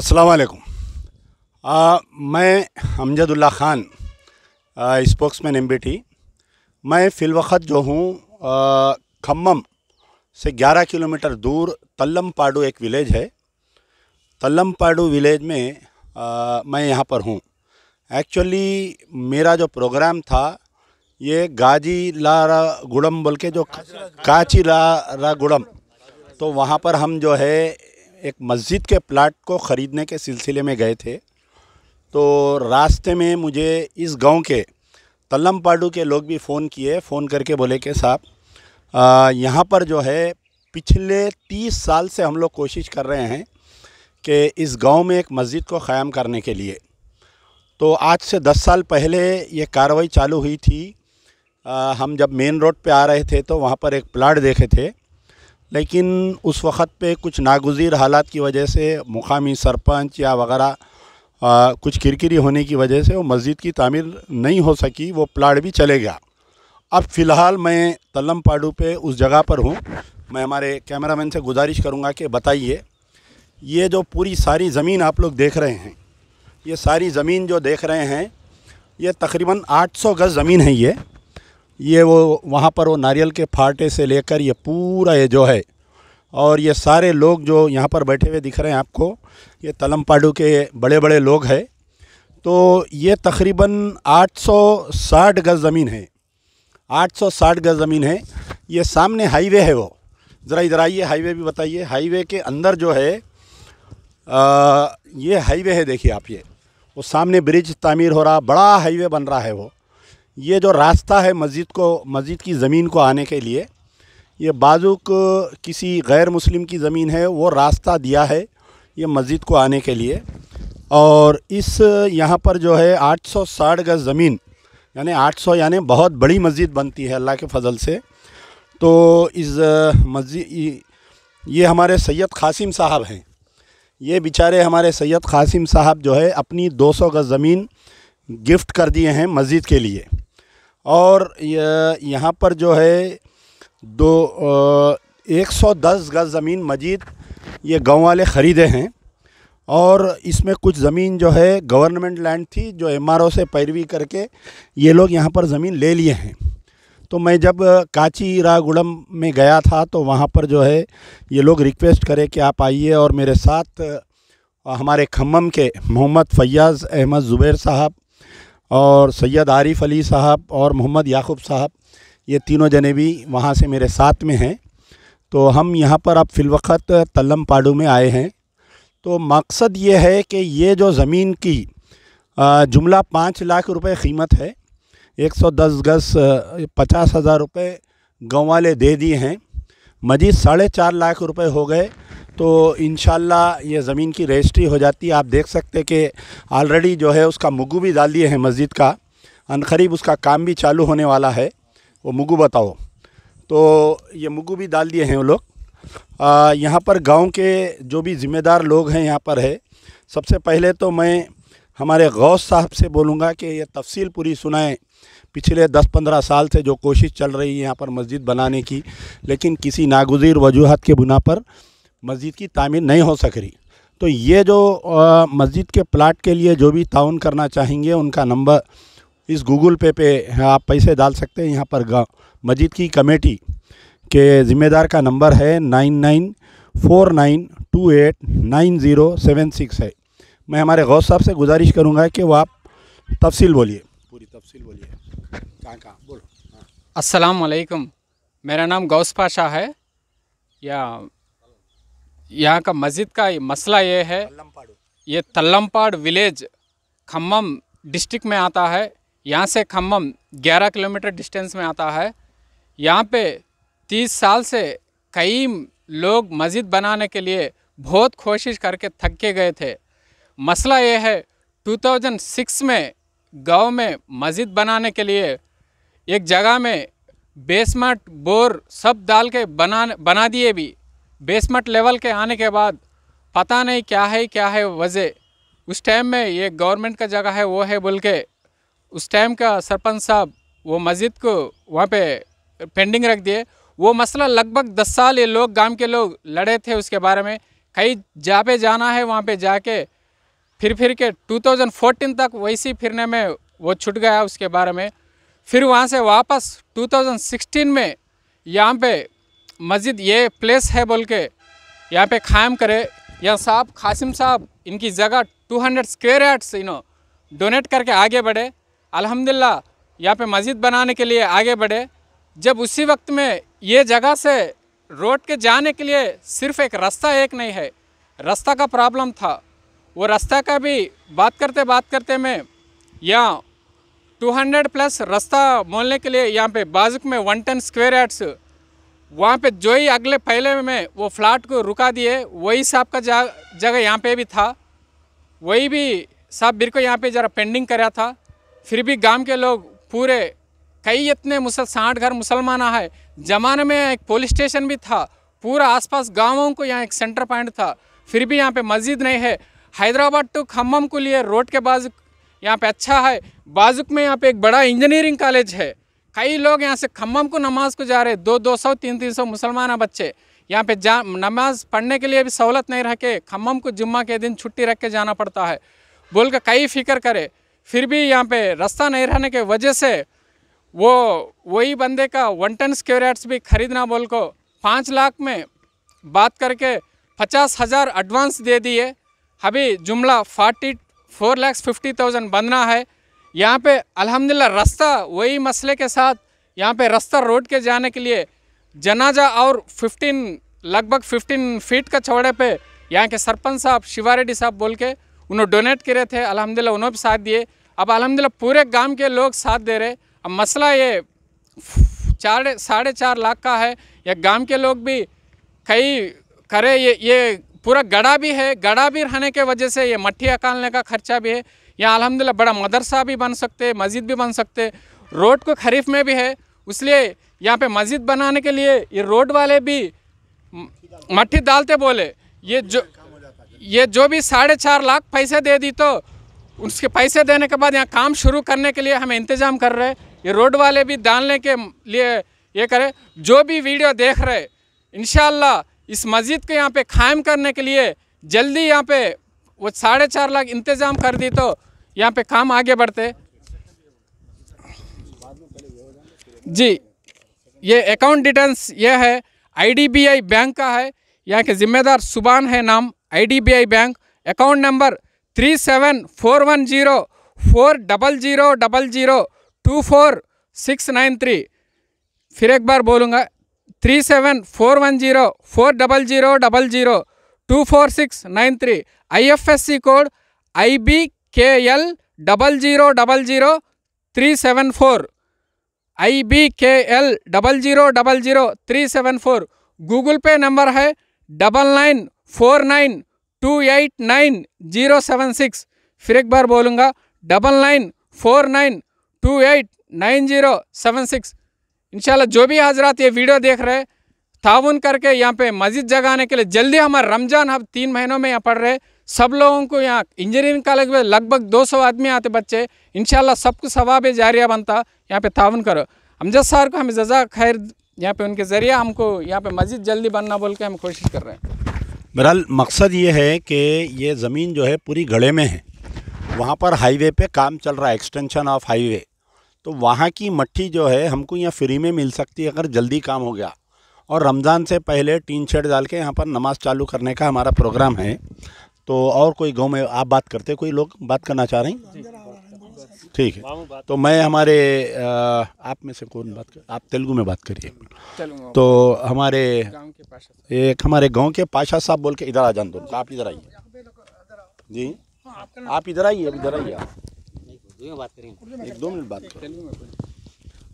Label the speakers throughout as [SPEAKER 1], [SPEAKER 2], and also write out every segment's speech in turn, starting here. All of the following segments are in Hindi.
[SPEAKER 1] असलकुम मैं Hamzadullah Khan spokesman M B T मैं फ़िलवक़त जो हूँ खम्मम से 11 किलोमीटर दूर तल्लम पाडू एक विलेज है तल्लम पाडू विलेज में आ, मैं यहाँ पर हूँ एक्चुअली मेरा जो प्रोग्राम था ये गाजी लारा गुड़म बोल के जो काची लारा गुड़म तो वहाँ पर हम जो है एक मस्जिद के प्लाट को ख़रीदने के सिलसिले में गए थे तो रास्ते में मुझे इस गांव के तलम पाडू के लोग भी फ़ोन किए फ़ोन करके बोले कि साहब यहाँ पर जो है पिछले तीस साल से हम लोग कोशिश कर रहे हैं कि इस गांव में एक मस्जिद को क़ायम करने के लिए तो आज से दस साल पहले ये कार्रवाई चालू हुई थी आ, हम जब मेन रोड पे आ रहे थे तो वहाँ पर एक प्लाट देखे थे लेकिन उस वक़्त पे कुछ नागुजीर हालात की वजह से मुकामी सरपंच या वगैरह कुछ किरकिरी होने की वजह से वो मस्जिद की तामीर नहीं हो सकी वो प्लाट भी चले गया अब फ़िलहाल मैं तलम पाडू पे उस जगह पर हूँ मैं हमारे कैमरामैन से गुजारिश करूँगा कि बताइए ये जो पूरी सारी ज़मीन आप लोग देख रहे हैं ये सारी ज़मीन जो देख रहे हैं ये तकरीबन 800 गज़ ज़मीन है ये ये वो वहाँ पर वो नारियल के फाटे से लेकर ये पूरा ये जो है और ये सारे लोग जो यहाँ पर बैठे हुए दिख रहे हैं आपको ये तलमपाडू के बड़े बड़े लोग हैं तो ये तकरीबन 860 गज़ ज़मीन है 860 गज़ ज़मीन है ये सामने हाईवे है वो ज़रा इधर आइए हाईवे भी बताइए हाईवे के अंदर जो है आ, ये हाईवे है देखिए आप ये वो सामने ब्रिज तामीर हो रहा बड़ा हाईवे बन रहा है वो ये जो रास्ता है मस्जिद को मस्जिद की ज़मीन को आने के लिए ये बाजुक किसी गैर मुस्लिम की ज़मीन है वो रास्ता दिया है ये मस्जिद को आने के लिए और इस यहाँ पर जो है आठ सौ साठ गज ज़मीन यानी आठ सौ यानी बहुत बड़ी मस्जिद बनती है अल्लाह के फजल से तो इस मस्जिद ये हमारे सैयद कासिम साहब हैं ये बेचारे हमारे सैयद कासिम साहब जो है अपनी दो सौ गज ज़मीन गिफ्ट कर दिए हैं मस्जिद के लिए और यहाँ पर जो है दो एक सौ दस गज ज़मीन मजीद ये गाँव वाले ख़रीदे हैं और इसमें कुछ ज़मीन जो है गवर्नमेंट लैंड थी जो एमआरओ से पैरवी करके ये लोग यहाँ पर ज़मीन ले लिए हैं तो मैं जब काची रागुड़म में गया था तो वहाँ पर जो है ये लोग रिक्वेस्ट करे कि आप आइए और मेरे साथ हमारे खम्मम के मोहम्मद फैयाज़ अहमद ज़ुबैर साहब और सैयद आरिफ अली साहब और मोहम्मद याकूब साहब ये तीनों जने भी वहाँ से मेरे साथ में हैं तो हम यहाँ पर अब फिलवक़त तलम पाडू में आए हैं तो मकसद ये है कि ये जो ज़मीन की जुमला पाँच लाख रुपए कीमत है एक सौ दस गज पचास हज़ार रुपये गाँव वाले दे दिए हैं मजीद साढ़े चार लाख रुपए हो गए तो इन ये ज़मीन की रजिस्ट्री हो जाती है आप देख सकते कि ऑलरेडी जो है उसका मुगु भी डाल दिए हैं मस्जिद का अनखरीब उसका काम भी चालू होने वाला है वो मुगु बताओ तो ये मुगु भी डाल दिए हैं वो लोग यहाँ पर गांव के जो भी ज़िम्मेदार लोग हैं यहाँ पर है सबसे पहले तो मैं हमारे गौस साहब से बोलूँगा कि यह तफसील पूरी सुनाएं पिछले 10-15 साल से जो कोशिश चल रही है यहाँ पर मस्जिद बनाने की लेकिन किसी नागुजीर वजूहत के बुना पर मस्जिद की तामीर नहीं हो सक रही तो ये जो मस्जिद के प्लाट के लिए जो भी ताउन करना चाहेंगे उनका नंबर इस गूगल पे पे आप पैसे डाल सकते हैं यहाँ पर मस्जिद की कमेटी के ज़िम्मेदार का नंबर है nine nine four nine two eight nine zero seven six है मैं हमारे गौस साहब से गुजारिश करूँगा कि वो आप तफसील बोलिए पूरी तफसील बोलिए कहाँ कहाँ बोलो
[SPEAKER 2] हाँ। असलकम मेरा नाम गौसफा शाह है या यहाँ का मस्जिद का मसला ये है ये तल्लमपाड़ विलेज खम्मम डिस्ट्रिक्ट में आता है यहाँ से खम्मम 11 किलोमीटर डिस्टेंस में आता है यहाँ पे 30 साल से कई लोग मस्जिद बनाने के लिए बहुत कोशिश करके थक के गए थे मसला ये है 2006 में गांव में मस्जिद बनाने के लिए एक जगह में बेसमेंट बोर सब डाल के बना बना दिए भी बेसमेंट लेवल के आने के बाद पता नहीं क्या है क्या है वजह उस टाइम में ये गवर्नमेंट का जगह है वो है बोल के उस टाइम का सरपंच साहब वो मस्जिद को वहाँ पे पेंडिंग रख दिए वो मसला लगभग दस साल ये लोग गांव के लोग लड़े थे उसके बारे में कहीं जहाँ पे जाना है वहाँ पे जाके फिर फिर के 2014 तक वैसे फिरने में वो छूट गया उसके बारे में फिर वहाँ से वापस 2016 में यहाँ पे मस्जिद ये प्लेस है बोल के यहाँ पे ख़ायम करे या साहब कासिम साहब इनकी जगह 200 square yards you know donate करके आगे बढ़े अल्हम्दुलिल्लाह यहाँ पे मस्जिद बनाने के लिए आगे बढ़े जब उसी वक्त में ये जगह से रोड के जाने के लिए सिर्फ एक रास्ता एक नहीं है रास्ता का प्रॉब्लम था वो रास्ता का भी बात करते बात करते में या 200 प्लस रास्ता मोलने के लिए यहाँ पे बाजुक में वन टेन स्क्वेयर यार्ड्स वहाँ पे जो ही अगले पहले में वो फ्लाट को रुका दिए वही साहब का जगह यहाँ पे भी था वही भी साहब मेरे को यहाँ पे ज़रा पेंडिंग करा था फिर भी गांव के लोग पूरे कई इतने मुसल साठ घर मुसलमान है जमाने में एक पुलिस स्टेशन भी था पूरा आसपास गांवों को यहाँ एक सेंटर पॉइंट था फिर भी यहाँ पे मस्जिद नहीं है हैदराबाद टू खम्भम को लिए रोड के बाजू यहाँ पे अच्छा है बाजुक में यहाँ पे एक बड़ा इंजीनियरिंग कॉलेज है कई लोग यहाँ से खम्भम को नमाज को जा रहे दो दो सौ तीन तीन सौ मुसलमान बच्चे यहाँ पे जा नमाज पढ़ने के लिए भी सहूलत नहीं रखे के खम्भम को जुम्मा के दिन छुट्टी रख के जाना पड़ता है बोल कर कई फिक्र करे फिर भी यहाँ पे रास्ता नहीं रहने के वजह से वो वही बंदे का वन टन स्क्योरेट्स भी खरीदना बोल को पाँच लाख में बात करके पचास हज़ार एडवांस दे दिए अभी जुमला forty four lakhs fifty thousand बनना है यहाँ पे अल्हम्दुलिल्लाह रास्ता वही मसले के साथ यहाँ पे रास्ता रोड के जाने के लिए जनाजा और 15 लगभग 15 फीट का चौड़े पे यहाँ के सरपंच साहब शिवा रेड्डी साहब बोल के उन्होंने डोनेट करे थे अलहमदिल्ला उन्होंने भी साथ दिए अब अलहमदिल्ला पूरे गाँव के लोग साथ दे रहे अब मसला ये चार साढ़े चार लाख का है या गांव के लोग भी कई करे ये ये पूरा गड़ा भी है गड़ा भी रहने के वजह से ये मट्टी निकालने का खर्चा भी है यहाँ अलहमदिल्ला बड़ा मदरसा भी बन सकते मस्जिद भी बन सकते रोड को खरीफ में भी है इसलिए यहाँ पे मस्जिद बनाने के लिए ये रोड वाले भी मट्टी डालते बोले ये जो ये जो भी साढ़े चार लाख पैसे दे दी तो उसके पैसे देने के बाद यहाँ काम शुरू करने के लिए हमें इंतज़ाम कर रहे ये रोड वाले भी डालने के लिए ये करें जो भी वीडियो देख रहे इन इस मस्जिद को यहाँ पे कायम करने के लिए जल्दी यहाँ पे वो साढ़े चार लाख इंतज़ाम कर दी तो यहाँ पे काम आगे बढ़ते जी ये अकाउंट डिटेल्स ये है आईडीबीआई बैंक का है यहाँ के जिम्मेदार सुबान है नाम IDBI bank account number three seven four one zero four double zero double zero two four six nine three फिर एक बार बोलूँगा three seven four one zero four double zero double zero two four six nine three IFSC F S C code I B K L double zero double zero double zero three seven four Google Pay number है double nine four nine two eight nine zero seven six फिर एक बार बोलूँगा double nine four nine two eight nine zero seven six इन जो भी हजरात ये वीडियो देख रहे हैं ताउन करके यहाँ पे मस्जिद जगाने के लिए जल्दी हमारे रमज़ान हम तीन महीनों में यहाँ पढ़ रहे सब लोगों को यहाँ इंजीनियरिंग कॉलेज में लगभग 200 आदमी आते बच्चे इन सबको सवाब जारिया बनता यहाँ पे ताउन करो हमजद सर को हमें जजा खैर यहाँ पे उनके ज़रिए हमको यहाँ पे मस्जिद जल्दी बनना बोल के हम कोशिश कर रहे हैं
[SPEAKER 1] बहरहाल मकसद ये है कि ये ज़मीन जो है पूरी गढ़े में है वहाँ पर हाईवे पे काम चल रहा है एक्सटेंशन ऑफ हाईवे तो वहाँ की मट्टी जो है हमको यहाँ फ्री में मिल सकती है अगर जल्दी काम हो गया और रमज़ान से पहले टीन शेड डाल के यहाँ पर नमाज़ चालू करने का हमारा प्रोग्राम है तो और कोई गांव में आप बात करते कोई लोग बात करना चाह रहे हैं ठीक है तो मैं हमारे आप में से कौन बात कर आप तेलुगु में बात करिए तो हमारे एक हमारे गांव के पाशा साहब बोल के इधर आ जान दो तो आप इधर आइए जी आप इधर आइए इधर आइए एक दो मिनट बात करें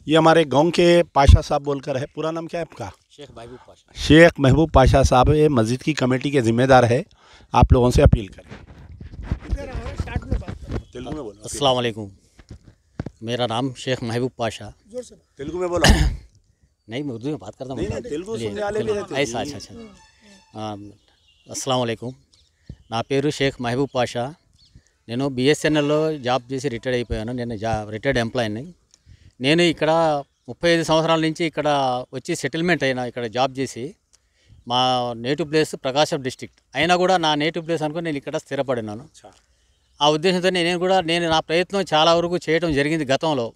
[SPEAKER 1] ये हमारे गांव के पाशा साहब बोलकर है पूरा नाम क्या है आपका शेख महबूब पाशा शेख महबूब साहब ये मस्जिद की कमेटी के ज़िम्मेदार है आप लोगों से अपील करें
[SPEAKER 3] असलकुम मेरा नाम शेख महबूब पाशा तेलुगु में बोला नहीं मैं उर्दू में बात करता हूँ ऐसा अच्छा अच्छा అస్సలం ना पेर शेख महबूब పాషా ने बी एस एन రిటైర్డ్ అయిపోయాను నేను జా రిటైర్డ్ ఎంప్లాయీని నేను ముప్పై ఐదు సంవత్సరాల నుంచి ఇక్కడ వచ్చి సెటిల్మెంట్ అయినా ఇక్కడ జాబ్ చేసి మా నేటివ్ ప్లేస్ ప్రకాశం డిస్టిక్ట్ అయినా కూడా నా నేటివ్ ప్లేస్ అనుకుని నేను ఇక్కడ స్థిరపడినాను ఆ ఉద్దేశంతో నేను కూడా నేను నా ప్రయత్నం చాలా వరకు చేయడం జరిగింది గతంలో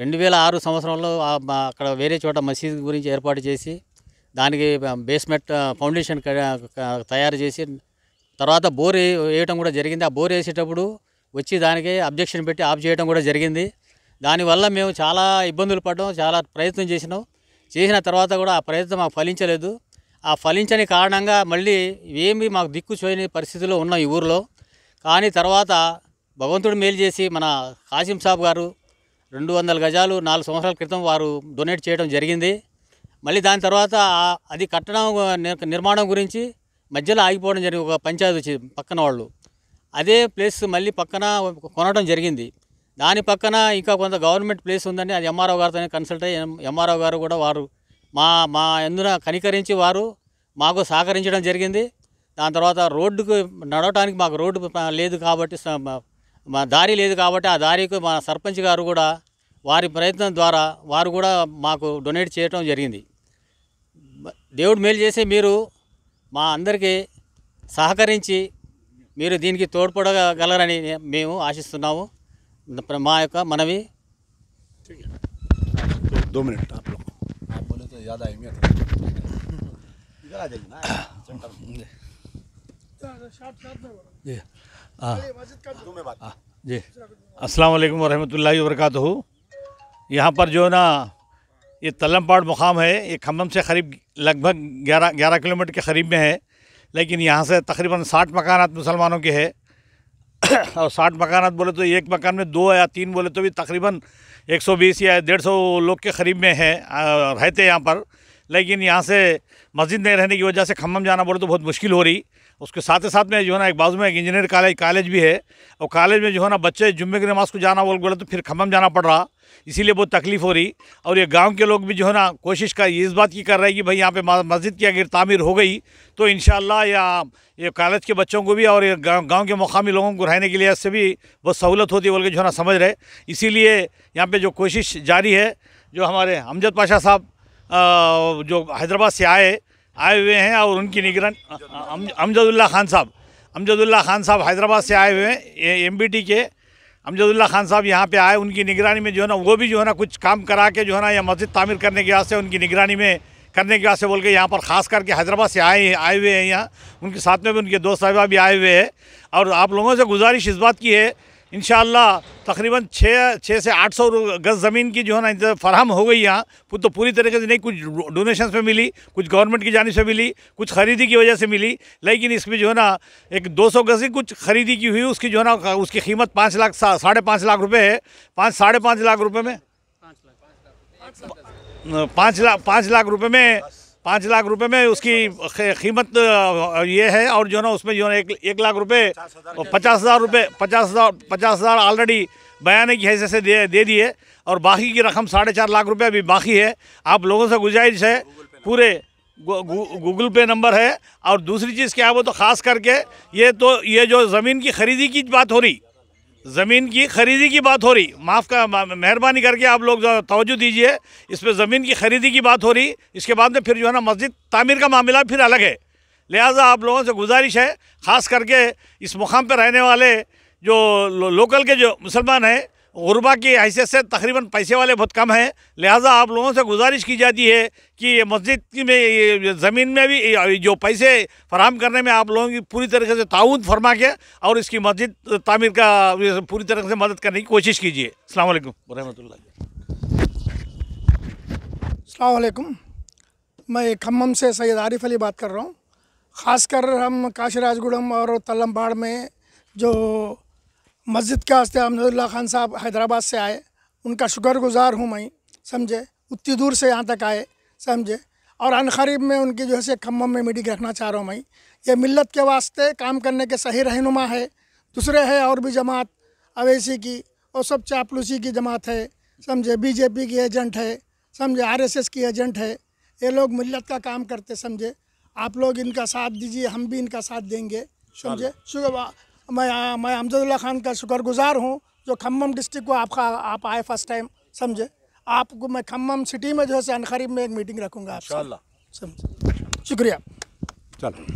[SPEAKER 3] రెండు వేల ఆరు సంవత్సరంలో అక్కడ వేరే చోట మసీద్ గురించి ఏర్పాటు చేసి దానికి బేస్మెంట్ ఫౌండేషన్ తయారు చేసి తర్వాత బోర్ వేయటం కూడా జరిగింది ఆ బోర్ వేసేటప్పుడు వచ్చి దానికి అబ్జెక్షన్ పెట్టి ఆఫ్ చేయడం కూడా జరిగింది దానివల్ల మేము చాలా ఇబ్బందులు పడ్డాం చాలా ప్రయత్నం చేసినాం చేసిన తర్వాత కూడా ఆ ప్రయత్నం మాకు ఫలించలేదు ఆ ఫలించని కారణంగా మళ్ళీ ఏమి మాకు దిక్కు చేయని పరిస్థితిలో ఉన్నాం ఈ ఊరిలో కానీ తర్వాత భగవంతుడు మేలు చేసి మన కాసిం సాబ్ గారు రెండు వందల గజాలు నాలుగు సంవత్సరాల క్రితం వారు డొనేట్ చేయడం జరిగింది మళ్ళీ దాని తర్వాత అది కట్టడం నిర్మాణం గురించి మధ్యలో ఆగిపోవడం జరిగింది ఒక పంచాయతీ వచ్చి పక్కన వాళ్ళు అదే ప్లేస్ మళ్ళీ పక్కన కొనడం జరిగింది దాని పక్కన ఇంకా కొంత గవర్నమెంట్ ప్లేస్ ఉందని అది ఎంఆర్ఓ గారితో కన్సల్ట్ అయ్యి ఎంఆర్ఓ గారు కూడా వారు మా మా ఎందున కనికరించి వారు మాకు సహకరించడం జరిగింది దాని తర్వాత రోడ్డుకు నడవటానికి మాకు రోడ్డు లేదు కాబట్టి మా దారి లేదు కాబట్టి ఆ దారికి మా సర్పంచ్ గారు కూడా వారి ప్రయత్నం ద్వారా వారు కూడా మాకు డొనేట్ చేయడం జరిగింది దేవుడు మేలు చేసి మీరు మా అందరికీ సహకరించి మీరు దీనికి తోడ్పడగలరని మేము ఆశిస్తున్నాము మా యొక్క మనవి दो मिनट आप लोग आप बोले तो याद आई इधर
[SPEAKER 4] आ जाइए जी आ, जी असलकम वरहमल वरक यहाँ पर जो ना ये तलमपाड़ मुकाम है ये खम्भम से करीब लगभग ग्यारह ग्यारह किलोमीटर के करीब में है लेकिन यहाँ से तकरीबन साठ मकान मुसलमानों के हैं और साठ मकान बोले तो एक मकान में दो या तीन बोले तो भी तकरीबन 120 या डेढ़ सौ लोग के करीब में हैं रहते हैं यहाँ पर लेकिन यहाँ से मस्जिद नहीं रहने की वजह से खम्भम जाना बोले तो बहुत मुश्किल हो रही उसके साथ ही साथ में जो है ना एक बाजू में एक इंजीनियर कॉलेज कॉलेज भी है और कॉलेज में जो है ना बच्चे जुम्मे की नमाज़ को जाना बोल बोले तो फिर खम्भम जाना पड़ रहा इसीलिए बहुत तकलीफ़ हो रही और ये गांव के लोग भी जो है ना कोशिश कर इस बात की कर रहे हैं कि भाई यहाँ पे मस्जिद की अगर तामीर हो गई तो इन या ये कॉलेज के बच्चों को भी और गांव गाँव के मुकामी लोगों को रहने के लिए इससे भी बहुत सहूलत होती है बोल के जो है ना समझ रहे इसीलिए यहाँ पर जो कोशिश जारी है जो हमारे हमजद पाशा साहब जो हैदराबाद से आए आए हुए हैं और उनकी निगरानी अमजदुल्ला खान साहब अमजदुल्ला खान साहब हैदराबाद से आए हुए हैं एम के अमजदुल्ला खान साहब यहाँ पे आए उनकी निगरानी में जो है ना वो भी जो है ना कुछ काम करा के जो है ना यह मस्जिद तामीर करने के वास्ते उनकी निगरानी में करने के वास्ते बोल के यहाँ पर ख़ास करके हैदराबाद से आए आए हुए हैं यहाँ उनके साथ में भी उनके दोस्त साहिबा भी आए हुए हैं और आप लोगों से गुजारिश इस बात की है इन तकरीबन छः छः से आठ सौ गज़ ज़मीन की जो है ना फराहम हो गई यहाँ वो तो पूरी तरीके से नहीं कुछ डोनेशन पे मिली कुछ गवर्नमेंट की जानब से मिली कुछ ख़रीदी की वजह से मिली लेकिन इसमें जो है ना एक दो सौ गज़ की कुछ ख़रीदी की हुई उसकी जो है ना उसकी कीमत पाँच लाख साढ़े पाँच लाख रुपये है पाँच साढ़े पाँच लाख रुपये में पाँच लाख पाँच लाख रुपये में पाँच लाख रुपए में उसकी कीमत ये है और जो ना उसमें जो ना एक, एक लाख रुपए पचास हज़ार रुपये पचास हज़ार पचास हज़ार ऑलरेडी बयान की हैसियत से दे दे दिए और बाकी की रकम साढ़े चार लाख रुपये अभी बाकी है आप लोगों से गुजारिश है पूरे गूगल पे नंबर है और दूसरी चीज़ क्या है वो तो ख़ास करके ये तो ये जो ज़मीन की खरीदी की बात हो रही ज़मीन की खरीदी की बात हो रही माफ़ का मेहरबानी करके आप लोग तोजह दीजिए इस पर ज़मीन की खरीदी की बात हो रही इसके बाद में फिर जो है ना मस्जिद तामीर का मामला फिर अलग है लिहाजा आप लोगों से गुजारिश है ख़ास करके इस मुकाम पर रहने वाले जो लो, लोकल के जो मुसलमान हैं गुरबा की हैसियत से तकरीबन पैसे वाले बहुत कम हैं लिहाजा आप लोगों से गुजारिश की जाती है कि ये मस्जिद में ज़मीन में भी जो पैसे फराम करने में आप लोगों की पूरी तरीके से ताउन फरमा के और इसकी मस्जिद तामीर का पूरी तरह से मदद करने की कोशिश कीजिए अलैक्म वरहमतुल्लाह
[SPEAKER 2] अलैक्म मैं खम्भम से सैयद आरिफ अली बात कर रहा हूँ ख़ासकर हम काशी राजगुड़म और तलम्बाड़ में जो मस्जिद का हस्ते अहमदुल्ला खान साहब हैदराबाद से आए उनका शुक्रगुजार हूँ मैं समझे उतनी दूर से यहाँ तक आए समझे और अनखरीब में उनकी जो है से खम्भम में मीटिंग रखना चाह रहा हूँ मैं ये मिलत के वास्ते काम करने के सही रहनुमा है दूसरे है और भी जमात अवैसी की और सब चापलूसी की जमात है समझे बीजेपी की एजेंट है समझे आरएसएस की एजेंट है ये लोग मिलत का काम करते समझे आप लोग इनका साथ दीजिए हम भी इनका साथ देंगे समझे शुक्रवा मैं आ, मैं अमजदुल्ला खान का शुक्रगुजार हूँ जो खम्भम डिस्ट्रिक्ट को आपका आप आए फर्स्ट टाइम समझे आपको मैं खम्भम सिटी में जो है अनखरीब में एक मीटिंग रखूँगा आप
[SPEAKER 1] समझे शुक्रिया चलो